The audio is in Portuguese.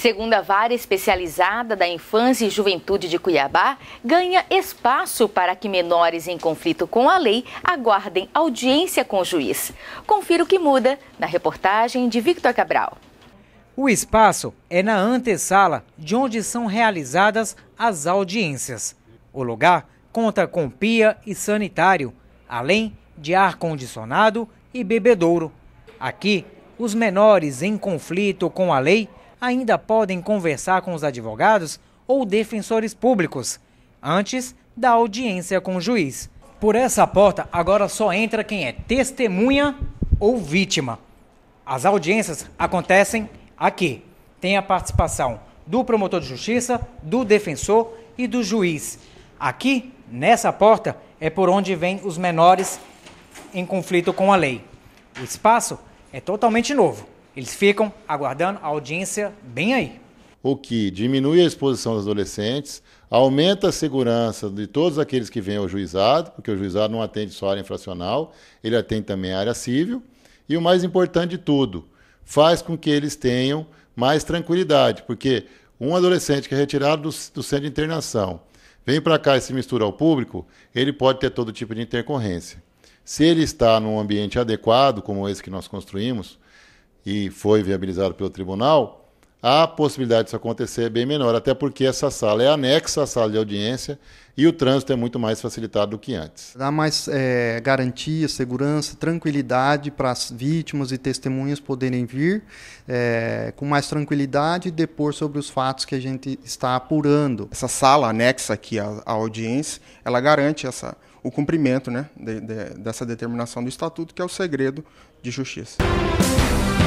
Segundo a vara especializada da infância e juventude de Cuiabá, ganha espaço para que menores em conflito com a lei aguardem audiência com o juiz. Confira o que muda na reportagem de Victor Cabral. O espaço é na antessala, de onde são realizadas as audiências. O lugar conta com pia e sanitário, além de ar-condicionado e bebedouro. Aqui, os menores em conflito com a lei ainda podem conversar com os advogados ou defensores públicos, antes da audiência com o juiz. Por essa porta, agora só entra quem é testemunha ou vítima. As audiências acontecem aqui. Tem a participação do promotor de justiça, do defensor e do juiz. Aqui, nessa porta, é por onde vêm os menores em conflito com a lei. O espaço é totalmente novo. Eles ficam aguardando a audiência bem aí. O que diminui a exposição dos adolescentes, aumenta a segurança de todos aqueles que vêm ao juizado, porque o juizado não atende só a área infracional, ele atende também a área civil. E o mais importante de tudo, faz com que eles tenham mais tranquilidade, porque um adolescente que é retirado do, do centro de internação, vem para cá e se mistura ao público, ele pode ter todo tipo de intercorrência. Se ele está num ambiente adequado, como esse que nós construímos, e foi viabilizado pelo tribunal, a possibilidade disso acontecer é bem menor, até porque essa sala é anexa à sala de audiência e o trânsito é muito mais facilitado do que antes. Dá mais é, garantia, segurança, tranquilidade para as vítimas e testemunhas poderem vir é, com mais tranquilidade e depor sobre os fatos que a gente está apurando. Essa sala anexa aqui à, à audiência, ela garante essa, o cumprimento né, de, de, dessa determinação do estatuto, que é o segredo de justiça. Música